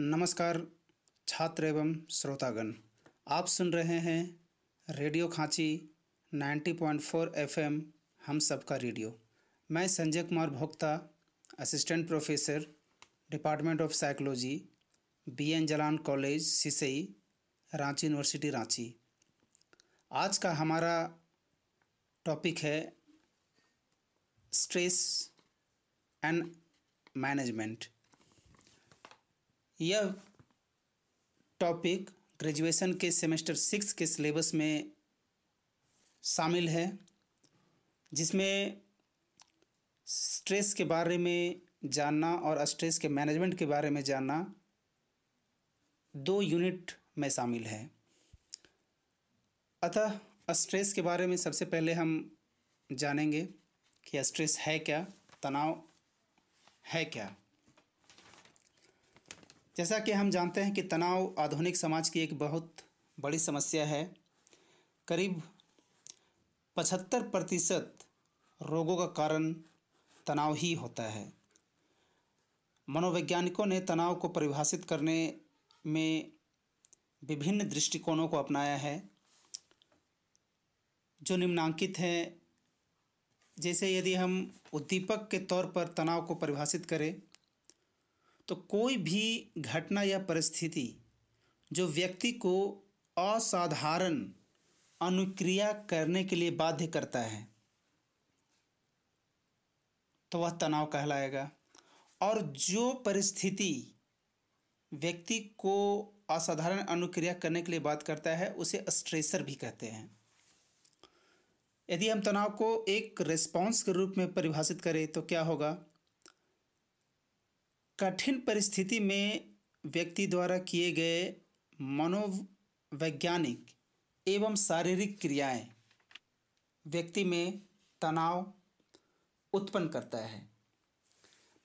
नमस्कार छात्र एवं श्रोतागण आप सुन रहे हैं रेडियो खांची 90.4 एफएम हम सबका रेडियो मैं Sanjay Kumar Bhokta assistant professor department of psychology B N Jalan college Sisai Ranchi university Ranchi आज का हमारा टॉपिक है स्ट्रेस एंड मैनेजमेंट यह टॉपिक ग्रेजुएशन के सेमेस्टर सिक्स के सिलेबस में शामिल है जिसमें स्ट्रेस के बारे में जानना और स्ट्रेस के मैनेजमेंट के बारे में जानना दो यूनिट में शामिल है अतः स्ट्रेस के बारे में सबसे पहले हम जानेंगे कि स्ट्रेस है क्या तनाव है क्या जैसा कि हम जानते हैं कि तनाव आधुनिक समाज की एक बहुत बड़ी समस्या है करीब पचहत्तर प्रतिशत रोगों का कारण तनाव ही होता है मनोवैज्ञानिकों ने तनाव को परिभाषित करने में विभिन्न दृष्टिकोणों को अपनाया है जो निम्नांकित हैं जैसे यदि हम उद्दीपक के तौर पर तनाव को परिभाषित करें तो कोई भी घटना या परिस्थिति जो व्यक्ति को असाधारण अनुक्रिया करने के लिए बाध्य करता है तो वह तनाव कहलाएगा और जो परिस्थिति व्यक्ति को असाधारण अनुक्रिया करने के लिए बात करता है उसे स्ट्रेसर भी कहते हैं यदि हम तनाव को एक रिस्पॉन्स के रूप में परिभाषित करें तो क्या होगा कठिन परिस्थिति में व्यक्ति द्वारा किए गए मनोवैज्ञानिक एवं शारीरिक क्रियाएं व्यक्ति में तनाव उत्पन्न करता है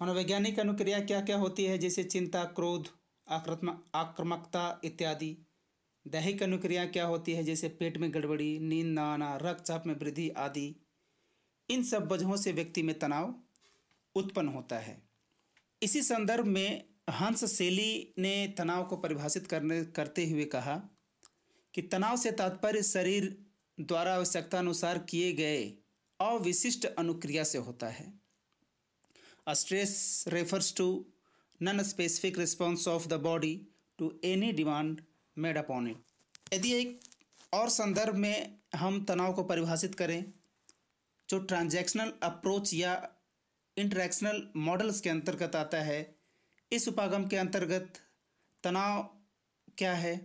मनोवैज्ञानिक अनुक्रिया क्या क्या होती है जैसे चिंता क्रोध आक्रात्मक आक्रामकता इत्यादि दैहिक अनुक्रिया क्या होती है जैसे पेट में गड़बड़ी नींद न आना रक्तचाप में वृद्धि आदि इन सब वजहों से व्यक्ति में तनाव उत्पन्न होता है इसी संदर्भ में हंस सेली ने तनाव को परिभाषित करने करते हुए कहा कि तनाव से तात्पर्य शरीर द्वारा आवश्यकता अनुसार किए गए अविशिष्ट अनुक्रिया से होता है stress refers to non specific response of the body to any demand made upon it यदि एक और संदर्भ में हम तनाव को परिभाषित करें जो ट्रांजैक्शनल अप्रोच या इंटरेक्शनल मॉडल्स के अंतर्गत आता है इस उपागम के अंतर्गत तनाव क्या है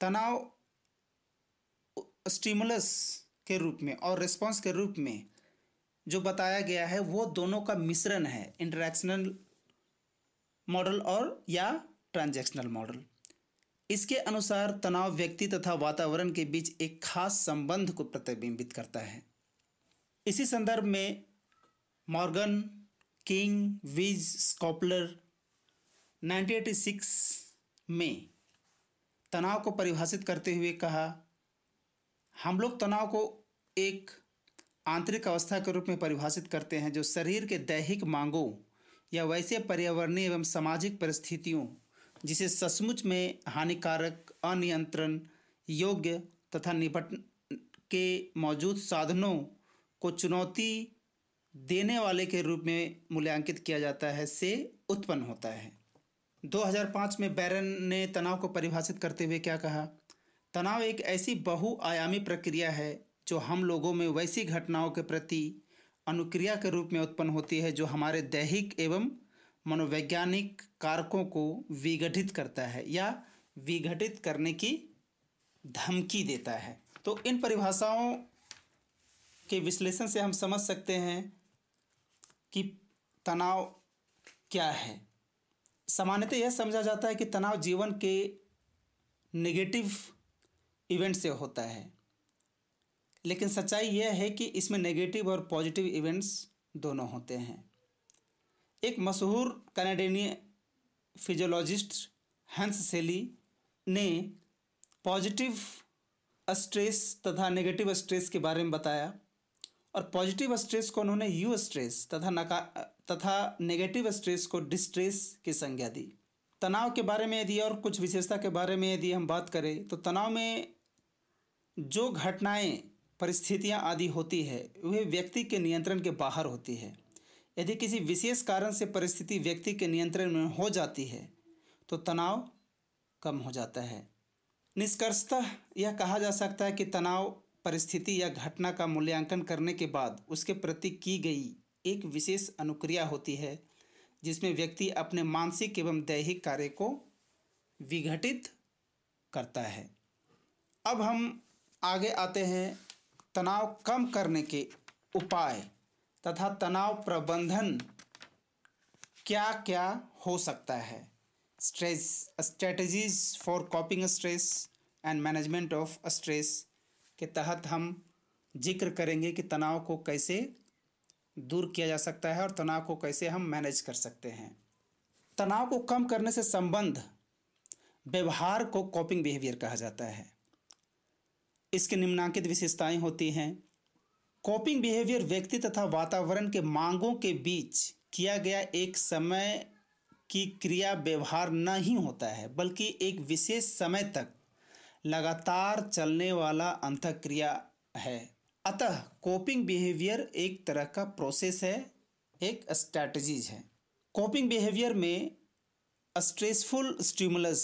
तनाव स्टिमुलस के रूप में और रिस्पांस के रूप में जो बताया गया है वो दोनों का मिश्रण है इंटरेक्शनल मॉडल और या ट्रांजैक्शनल मॉडल इसके अनुसार तनाव व्यक्ति तथा वातावरण के बीच एक खास संबंध को प्रतिबिंबित करता है इसी संदर्भ में मॉर्गन किंग विज स्कॉपलर 1986 में तनाव को परिभाषित करते हुए कहा हम लोग तनाव को एक आंतरिक अवस्था के रूप में परिभाषित करते हैं जो शरीर के दैहिक मांगों या वैसे पर्यावरणीय एवं सामाजिक परिस्थितियों जिसे सचमुच में हानिकारक अनियंत्रण योग्य तथा निपट के मौजूद साधनों को चुनौती देने वाले के रूप में मूल्यांकित किया जाता है से उत्पन्न होता है 2005 में बैरन ने तनाव को परिभाषित करते हुए क्या कहा तनाव एक ऐसी बहुआयामी प्रक्रिया है जो हम लोगों में वैसी घटनाओं के प्रति अनुक्रिया के रूप में उत्पन्न होती है जो हमारे दैहिक एवं मनोवैज्ञानिक कारकों को विघटित करता है या विघटित करने की धमकी देता है तो इन परिभाषाओं के विश्लेषण से हम समझ सकते हैं कि तनाव क्या है सामान्यतः यह समझा जाता है कि तनाव जीवन के नेगेटिव इवेंट से होता है लेकिन सच्चाई यह है कि इसमें नेगेटिव और पॉजिटिव इवेंट्स दोनों होते हैं एक मशहूर कैनेडियन फिजियोलॉजिस्ट हंस सेली ने पॉजिटिव स्ट्रेस तथा नेगेटिव स्ट्रेस के बारे में बताया और पॉजिटिव स्ट्रेस को उन्होंने यू स्ट्रेस तथा नका तथा नेगेटिव स्ट्रेस को डिस्ट्रेस की संज्ञा दी तनाव के बारे में यदि और कुछ विशेषता के बारे में यदि हम बात करें तो तनाव में जो घटनाएं परिस्थितियां आदि होती है वह व्यक्ति के नियंत्रण के बाहर होती है यदि किसी विशेष कारण से परिस्थिति व्यक्ति के नियंत्रण में हो जाती है तो तनाव कम हो जाता है निष्कर्षतः यह कहा जा सकता है कि तनाव परिस्थिति या घटना का मूल्यांकन करने के बाद उसके प्रति की गई एक विशेष अनुक्रिया होती है जिसमें व्यक्ति अपने मानसिक एवं दैहिक कार्य को विघटित करता है अब हम आगे आते हैं तनाव कम करने के उपाय तथा तनाव प्रबंधन क्या क्या हो सकता है stress strategies for coping stress and management of stress के तहत हम जिक्र करेंगे कि तनाव को कैसे दूर किया जा सकता है और तनाव को कैसे हम मैनेज कर सकते हैं तनाव को कम करने से संबंध व्यवहार को कॉपिंग बिहेवियर कहा जाता है इसके निम्नांकित विशेषताएं होती हैं कॉपिंग बिहेवियर व्यक्ति तथा वातावरण के मांगों के बीच किया गया एक समय की क्रिया व्यवहार न ही होता है बल्कि एक विशेष समय तक लगातार चलने वाला अंतक्रिया है अतः कोपिंग बिहेवियर एक तरह का प्रोसेस है एक स्ट्रैटेजीज है कोपिंग बिहेवियर में स्ट्रेसफुल स्टिमुलस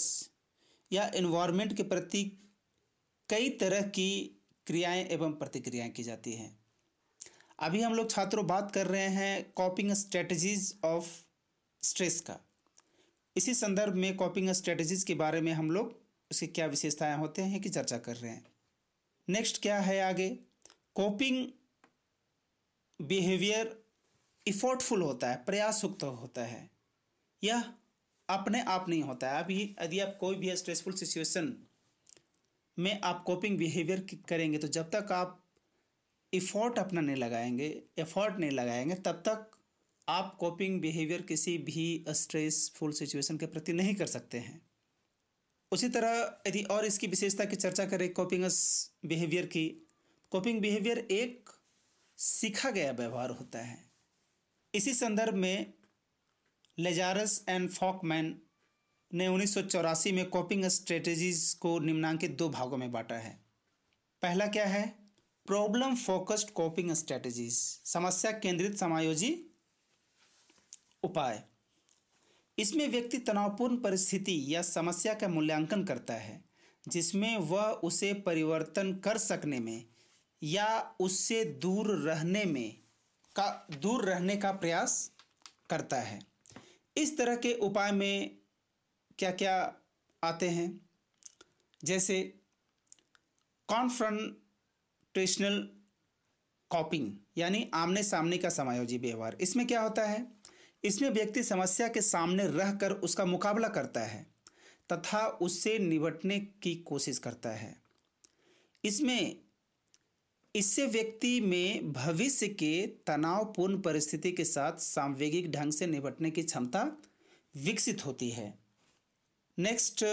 या इन्वायरमेंट के प्रति कई तरह की क्रियाएं एवं प्रतिक्रियाएं की जाती हैं अभी हम लोग छात्रों बात कर रहे हैं कॉपिंग स्ट्रेटजीज ऑफ स्ट्रेस का इसी संदर्भ में कॉपिंग स्ट्रेटजीज के बारे में हम लोग उसकी क्या विशेषताएं होते हैं कि चर्चा कर रहे हैं नेक्स्ट क्या है आगे कोपिंग बिहेवियर इफोर्टफुल होता है प्रयासयुक्त होता है यह अपने आप नहीं होता है अभी यदि आप कोई भी स्ट्रेसफुल सिचुएशन में आप कोपिंग बिहेवियर करेंगे तो जब तक आप इफ़ोर्ट अपना नहीं लगाएंगे एफर्ट नहीं लगाएंगे तब तक आप कोपिंग बिहेवियर किसी भी स्ट्रेसफुल सिचुएशन के प्रति नहीं कर सकते हैं उसी तरह यदि और इसकी विशेषता की चर्चा करें कॉपिंग बिहेवियर की कॉपिंग बिहेवियर एक सीखा गया व्यवहार होता है इसी संदर्भ में लेजारस एंड फॉकमैन ने उन्नीस में कॉपिंग स्ट्रेटेजीज को निम्नांकित दो भागों में बांटा है पहला क्या है प्रॉब्लम फोकस्ड कॉपिंग स्ट्रेटेजीज समस्या केंद्रित समायोजी उपाय इसमें व्यक्ति तनावपूर्ण परिस्थिति या समस्या का मूल्यांकन करता है जिसमें वह उसे परिवर्तन कर सकने में या उससे दूर रहने में का दूर रहने का प्रयास करता है इस तरह के उपाय में क्या क्या आते हैं जैसे कॉन्फ्रंटेशनल कॉपिंग यानी आमने सामने का समायोजी व्यवहार इसमें क्या होता है इसमें व्यक्ति समस्या के सामने रहकर उसका मुकाबला करता है तथा उससे निपटने की कोशिश करता है इसमें इससे व्यक्ति में भविष्य के तनावपूर्ण परिस्थिति के साथ सांवेगिक ढंग से निपटने की क्षमता विकसित होती है next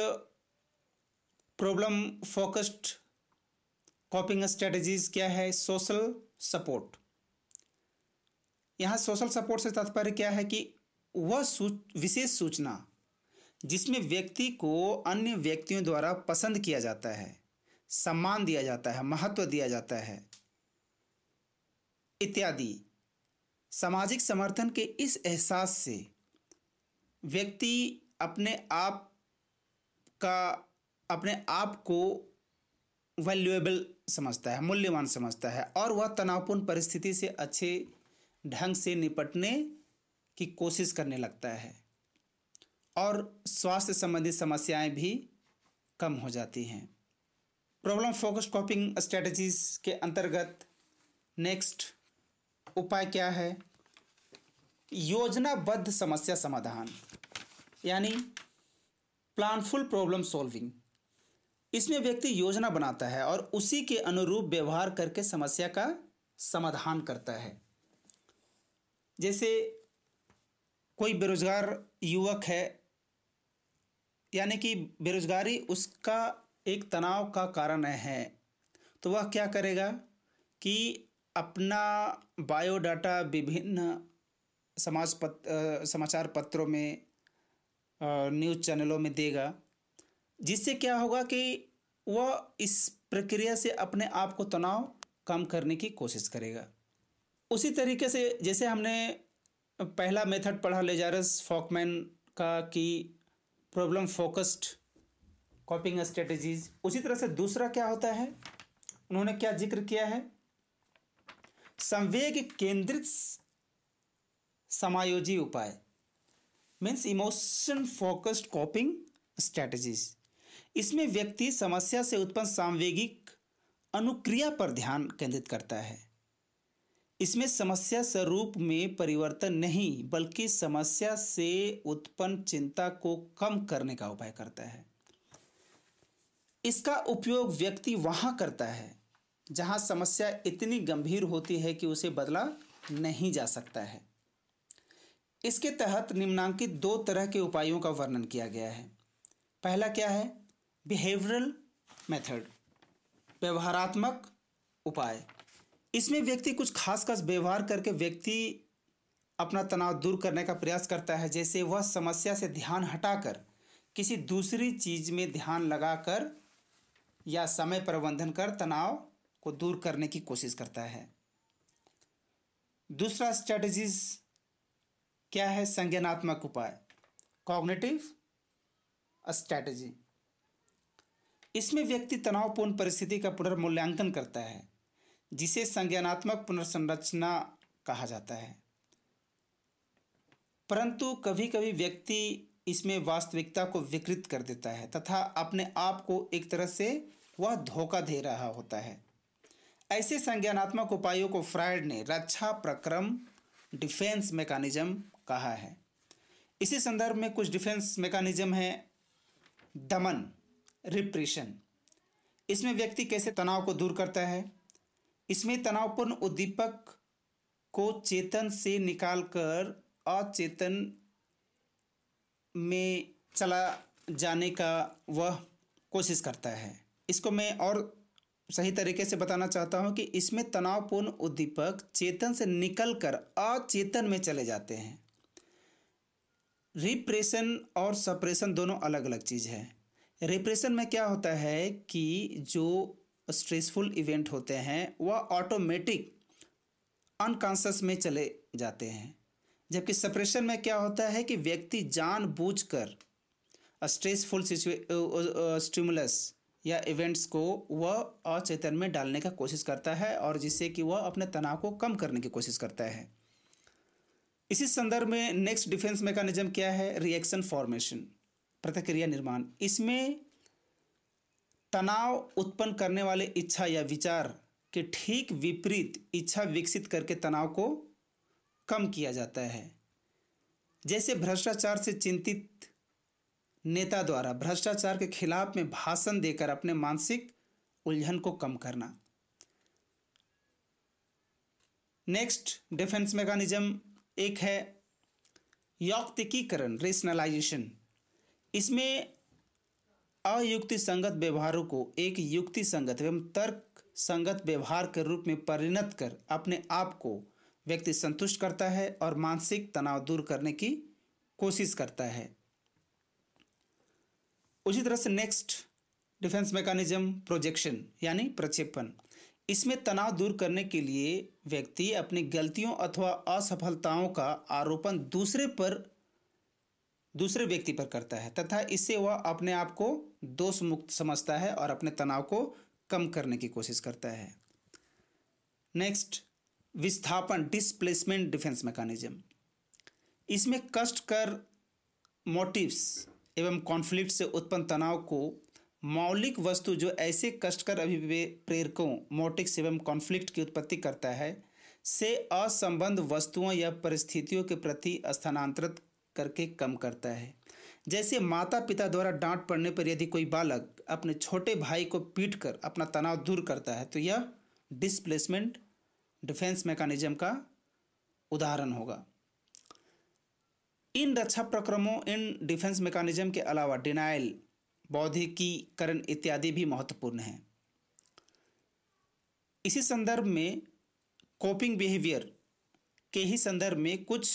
problem focused coping strategies क्या है सोशल सपोर्ट यहाँ सोशल सपोर्ट से तात्पर्य क्या है कि वह सूच विशेष सूचना जिसमें व्यक्ति को अन्य व्यक्तियों द्वारा पसंद किया जाता है सम्मान दिया जाता है महत्व दिया जाता है इत्यादि सामाजिक समर्थन के इस एहसास से व्यक्ति अपने आप का अपने आप को वैल्यूएबल समझता है मूल्यवान समझता है और वह तनावपूर्ण परिस्थिति से अच्छे ढंग से निपटने की कोशिश करने लगता है और स्वास्थ्य संबंधी समस्याएं भी कम हो जाती हैं प्रॉब्लम फोकस कॉपिंग स्ट्रेटजीज के अंतर्गत नेक्स्ट उपाय क्या है योजनाबद्ध समस्या समाधान यानी प्लानफुल प्रॉब्लम सॉल्विंग इसमें व्यक्ति योजना बनाता है और उसी के अनुरूप व्यवहार करके समस्या का समाधान करता है जैसे कोई बेरोज़गार युवक है यानी कि बेरोज़गारी उसका एक तनाव का कारण है तो वह क्या करेगा कि अपना बायोडाटा विभिन्न समाज पत, समाचार पत्रों में न्यूज़ चैनलों में देगा जिससे क्या होगा कि वह इस प्रक्रिया से अपने आप को तनाव कम करने की कोशिश करेगा उसी तरीके से जैसे हमने पहला मेथड पढ़ा लेजारस फॉकमैन का कि प्रॉब्लम फोकस्ड कॉपिंग स्ट्रेटजीज उसी तरह से दूसरा क्या होता है उन्होंने क्या जिक्र किया है संवेग केंद्रित समायोजी उपाय means emotion focused coping strategies इसमें व्यक्ति समस्या से उत्पन्न सांवेगिक अनुक्रिया पर ध्यान केंद्रित करता है इसमें समस्या स्वरूप में परिवर्तन नहीं बल्कि समस्या से उत्पन्न चिंता को कम करने का उपाय करता है इसका उपयोग व्यक्ति वहां करता है जहां समस्या इतनी गंभीर होती है कि उसे बदला नहीं जा सकता है इसके तहत निम्नांकित दो तरह के उपायों का वर्णन किया गया है पहला क्या है बिहेवियरल मेथड व्यवहारात्मक उपाय इसमें व्यक्ति कुछ खास खास व्यवहार करके व्यक्ति अपना तनाव दूर करने का प्रयास करता है जैसे वह समस्या से ध्यान हटाकर किसी दूसरी चीज़ में ध्यान लगाकर या समय प्रबंधन कर तनाव को दूर करने की कोशिश करता है दूसरा स्ट्रेटजीज क्या है संज्ञानात्मक उपाय कॉग्नेटिव स्ट्रैटेजी इसमें व्यक्ति तनावपूर्ण परिस्थिति का पुनर्मूल्यांकन करता है जिसे संज्ञानात्मक पुनर्संरचना कहा जाता है परंतु कभी कभी व्यक्ति इसमें वास्तविकता को विकृत कर देता है तथा अपने आप को एक तरह से वह धोखा दे रहा होता है ऐसे संज्ञानात्मक उपायों को फ्रायड ने रक्षा प्रक्रम डिफेंस मेकानिज्म कहा है इसी संदर्भ में कुछ डिफेंस मेकानिज्म है दमन रिप्रेशन इसमें व्यक्ति कैसे तनाव को दूर करता है इसमें तनावपूर्ण उद्दीपक को चेतन से निकालकर अचेतन में चला जाने का वह कोशिश करता है इसको मैं और सही तरीके से बताना चाहता हूँ कि इसमें तनावपूर्ण उद्दीपक चेतन से निकलकर अचेतन में चले जाते हैं रिप्रेशन और सप्रेशन दोनों अलग अलग चीज़ है रिप्रेशन में क्या होता है कि जो स्ट्रेसफुल इवेंट होते हैं वह ऑटोमेटिक अनकॉन्शस में चले जाते हैं जबकि सप्रेशन में क्या होता है कि व्यक्ति जानबूझकर स्ट्रेसफुल स्टिमुलस या इवेंट्स को वह अचेतन में डालने का कोशिश करता है और जिससे कि वह अपने तनाव को कम करने की कोशिश करता है इसी संदर्भ में नेक्स्ट डिफेंस मैकेनिज्म क्या है रिएक्शन फॉर्मेशन प्रतिक्रिया निर्माण इसमें तनाव उत्पन्न करने वाले इच्छा या विचार के ठीक विपरीत इच्छा विकसित करके तनाव को कम किया जाता है जैसे भ्रष्टाचार से चिंतित नेता द्वारा भ्रष्टाचार के खिलाफ में भाषण देकर अपने मानसिक उलझन को कम करना नेक्स्ट डिफेंस मैकेनिज्म एक है यौक्तिकीकरण रेशनलाइजेशन इसमें अयुक्ति संगत व्यवहारों को एक युक्ति संगत एवं तर्क संगत व्यवहार के रूप में परिणत कर अपने आप को व्यक्ति संतुष्ट करता है और मानसिक तनाव दूर करने की कोशिश करता है उसी तरह से नेक्स्ट डिफेंस मैकेनिज्म प्रोजेक्शन यानी प्रक्षेपण इसमें तनाव दूर करने के लिए व्यक्ति अपनी गलतियों अथवा असफलताओं का आरोपण दूसरे पर दूसरे व्यक्ति पर करता है तथा इससे वह अपने आप को दोष मुक्त समझता है और अपने तनाव को कम करने की कोशिश करता है नेक्स्ट विस्थापन डिस्प्लेसमेंट डिफेंस मैकेनिज्म इसमें कष्ट कर मोटिव्स एवं कॉन्फ्लिक्ट से उत्पन्न तनाव को मौलिक वस्तु जो ऐसे कष्टकर अभिप्रेरकों मोटिक्स एवं कॉन्फ्लिक्ट की उत्पत्ति करता है से असंबंध वस्तुओं या परिस्थितियों के प्रति स्थानांतरित करके कम करता है जैसे माता पिता द्वारा डांट पड़ने पर यदि कोई बालक अपने छोटे भाई को पीट कर अपना तनाव दूर करता है तो यह डिस्प्लेसमेंट डिफेंस मैकानिज्म का उदाहरण होगा इन रक्षा प्रक्रमों इन डिफेंस मैकानिज्म के अलावा डिनाइल बौद्धिकीकरण इत्यादि भी महत्वपूर्ण हैं इसी संदर्भ में कोपिंग बिहेवियर के ही संदर्भ में कुछ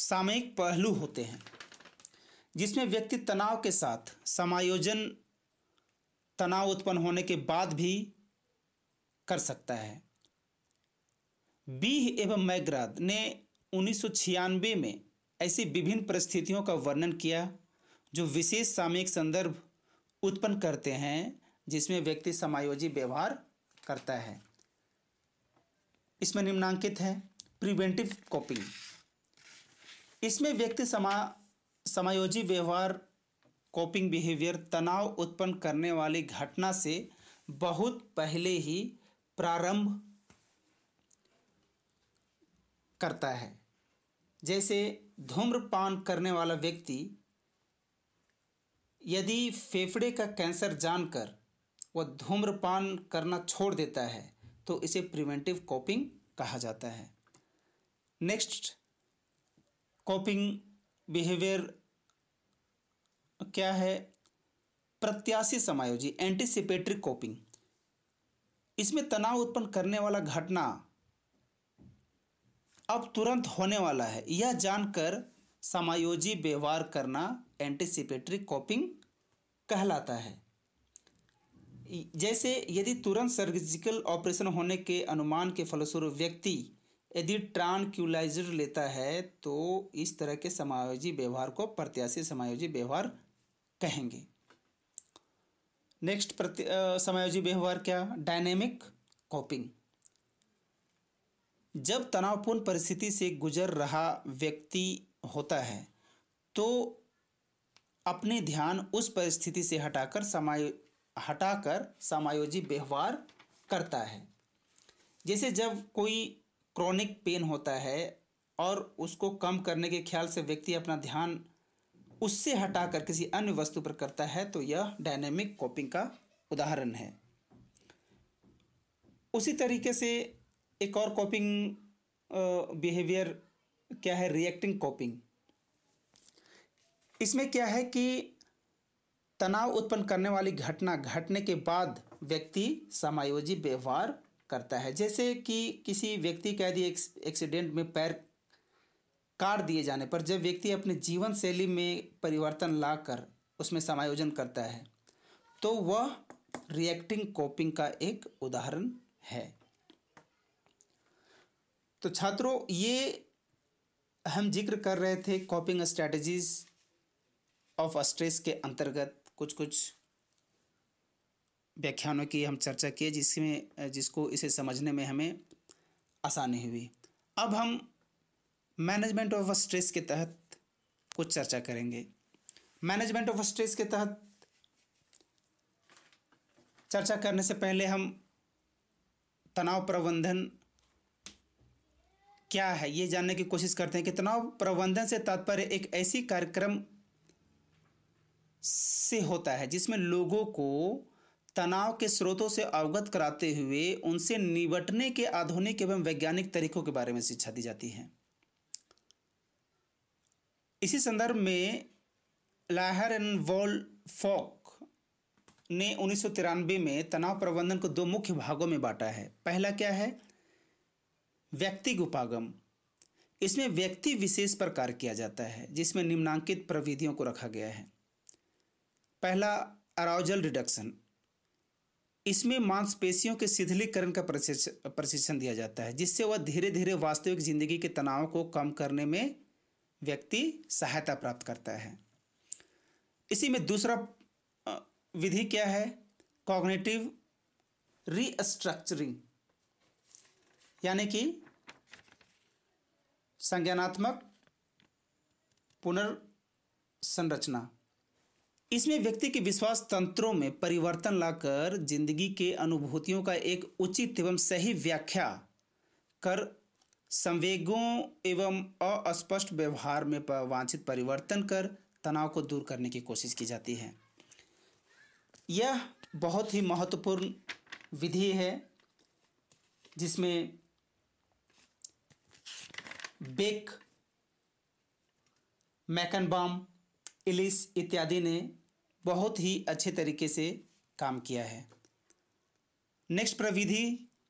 सामयिक पहलू होते हैं जिसमें व्यक्ति तनाव के साथ समायोजन तनाव उत्पन्न होने के बाद भी कर सकता है बीह एवं मैग्राद ने उन्नीस में ऐसी विभिन्न परिस्थितियों का वर्णन किया जो विशेष सामयिक संदर्भ उत्पन्न करते हैं जिसमें व्यक्ति समायोजी व्यवहार करता है इसमें निम्नांकित है प्रिवेंटिव कॉपिंग इसमें व्यक्ति समा समायोजी व्यवहार कोपिंग बिहेवियर तनाव उत्पन्न करने वाली घटना से बहुत पहले ही प्रारंभ करता है जैसे धूम्रपान करने वाला व्यक्ति यदि फेफड़े का कैंसर जानकर वह धूम्रपान करना छोड़ देता है तो इसे प्रिवेंटिव कॉपिंग कहा जाता है नेक्स्ट कोपिंग बिहेवियर क्या है प्रत्याशी समायोजी एंटीसिपेटरी कोपिंग इसमें तनाव उत्पन्न करने वाला घटना अब तुरंत होने वाला है यह जानकर समायोजी व्यवहार करना एंटीसिपेटरी कोपिंग कहलाता है जैसे यदि तुरंत सर्जिकल ऑपरेशन होने के अनुमान के फलस्वरूप व्यक्ति यदि ट्रांक्यूलाइजर लेता है तो इस तरह के समायोजी व्यवहार को प्रत्याशी समायोजी व्यवहार कहेंगे नेक्स्ट प्रति समायोजी व्यवहार क्या डायनेमिक कॉपिंग जब तनावपूर्ण परिस्थिति से गुजर रहा व्यक्ति होता है तो अपने ध्यान उस परिस्थिति से हटाकर समाय हटाकर समायोजी व्यवहार करता है जैसे जब कोई क्रॉनिक पेन होता है और उसको कम करने के ख्याल से व्यक्ति अपना ध्यान उससे हटाकर किसी अन्य वस्तु पर करता है तो यह डायनेमिक कॉपिंग का उदाहरण है उसी तरीके से एक और कॉपिंग बिहेवियर क्या है रिएक्टिंग कॉपिंग इसमें क्या है कि तनाव उत्पन्न करने वाली घटना घटने के बाद व्यक्ति समायोजी व्यवहार करता है जैसे कि किसी व्यक्ति का यदि एक्सीडेंट में पैर काट दिए जाने पर जब व्यक्ति अपने जीवन शैली में परिवर्तन लाकर उसमें समायोजन करता है तो वह रिएक्टिंग कॉपिंग का एक उदाहरण है तो छात्रों ये हम जिक्र कर रहे थे कॉपिंग स्ट्रैटेजीज ऑफ स्ट्रेस के अंतर्गत कुछ कुछ व्याख्यानों की हम चर्चा किए जिसमें जिसको इसे समझने में हमें आसानी हुई अब हम मैनेजमेंट ऑफ स्ट्रेस के तहत कुछ चर्चा करेंगे मैनेजमेंट ऑफ स्ट्रेस के तहत चर्चा करने से पहले हम तनाव प्रबंधन क्या है ये जानने की कोशिश करते हैं कि तनाव प्रबंधन से तात्पर्य एक ऐसी कार्यक्रम से होता है जिसमें लोगों को तनाव के स्रोतों से अवगत कराते हुए उनसे निबटने के आधुनिक एवं वैज्ञानिक तरीकों के बारे में शिक्षा दी जाती है इसी संदर्भ में लाहर एंड वॉल फॉक ने उन्नीस में तनाव प्रबंधन को दो मुख्य भागों में बांटा है पहला क्या है व्यक्ति उपागम इसमें व्यक्ति विशेष पर कार्य किया जाता है जिसमें निम्नांकित प्रविधियों को रखा गया है पहला अराउजल रिडक्शन इसमें मांसपेशियों के शिथिलीकरण का प्रशिक्षण दिया जाता है जिससे वह धीरे धीरे वास्तविक जिंदगी के तनाव को कम करने में व्यक्ति सहायता प्राप्त करता है इसी में दूसरा विधि क्या है कॉग्नेटिव रीस्ट्रक्चरिंग यानी कि संज्ञानात्मक पुनर्संरचना इसमें व्यक्ति के विश्वास तंत्रों में परिवर्तन लाकर जिंदगी के अनुभूतियों का एक उचित एवं सही व्याख्या कर संवेगों एवं अस्पष्ट व्यवहार में वांछित परिवर्तन कर तनाव को दूर करने की कोशिश की जाती है यह बहुत ही महत्वपूर्ण विधि है जिसमें बेक मैकनबाम इलिस इत्यादि ने बहुत ही अच्छे तरीके से काम किया है नेक्स्ट प्रविधि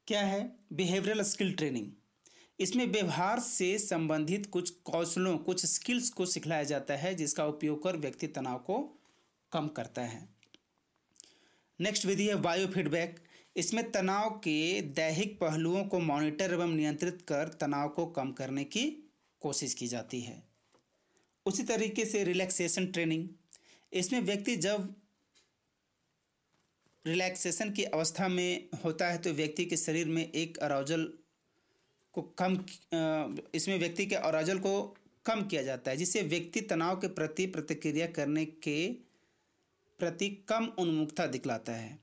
क्या है बिहेवियरल स्किल ट्रेनिंग इसमें व्यवहार से संबंधित कुछ कौशलों कुछ स्किल्स को सिखलाया जाता है जिसका उपयोग कर व्यक्ति तनाव को कम करता है नेक्स्ट विधि है बायो फीडबैक इसमें तनाव के दैहिक पहलुओं को मॉनिटर एवं नियंत्रित कर तनाव को कम करने की कोशिश की जाती है उसी तरीके से रिलैक्सेशन ट्रेनिंग इसमें व्यक्ति जब रिलैक्सेशन की अवस्था में होता है तो व्यक्ति के शरीर में एक अराउजल को कम इसमें व्यक्ति के अराउजल को कम किया जाता है जिससे व्यक्ति तनाव के प्रति प्रतिक्रिया करने के प्रति कम उन्मुखता दिखलाता है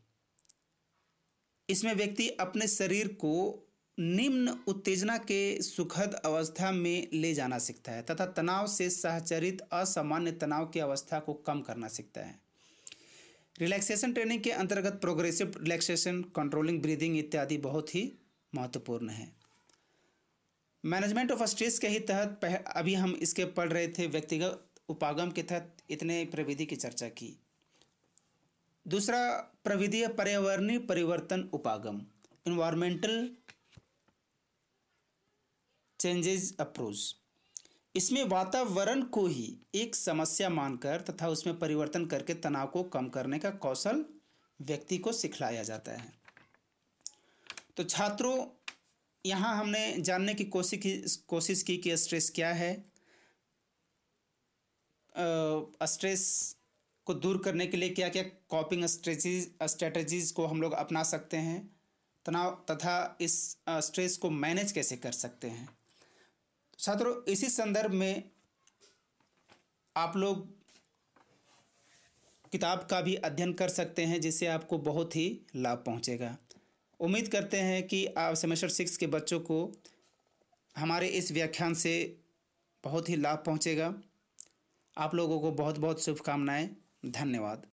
इसमें व्यक्ति अपने शरीर को निम्न उत्तेजना के सुखद अवस्था में ले जाना सीखता है तथा तनाव से सहचरित असामान्य तनाव की अवस्था को कम करना सीखता है रिलैक्सेशन ट्रेनिंग के अंतर्गत प्रोग्रेसिव रिलैक्सेशन कंट्रोलिंग ब्रीदिंग इत्यादि बहुत ही महत्वपूर्ण है मैनेजमेंट ऑफ स्ट्रेस के ही तहत अभी हम इसके पढ़ रहे थे व्यक्तिगत उपागम के तहत इतने प्रविधि की चर्चा की दूसरा प्रविधि पर्यावरणीय परिवर्तन उपागम इन्वायरमेंटल चेंजेज अप्रोच इसमें वातावरण को ही एक समस्या मानकर तथा उसमें परिवर्तन करके तनाव को कम करने का कौशल व्यक्ति को सिखलाया जाता है तो छात्रों यहाँ हमने जानने की कोशिश की कोशिश की कि स्ट्रेस क्या है स्ट्रेस को दूर करने के लिए क्या क्या कॉपिंग स्ट्रेटीज स्ट्रेटजीज को हम लोग अपना सकते हैं तनाव तथा इस स्ट्रेस को मैनेज कैसे कर सकते हैं छात्रों इसी संदर्भ में आप लोग किताब का भी अध्ययन कर सकते हैं जिससे आपको बहुत ही लाभ पहुंचेगा उम्मीद करते हैं कि आप सेमेस्टर सिक्स के बच्चों को हमारे इस व्याख्यान से बहुत ही लाभ पहुंचेगा आप लोगों को बहुत बहुत शुभकामनाएं धन्यवाद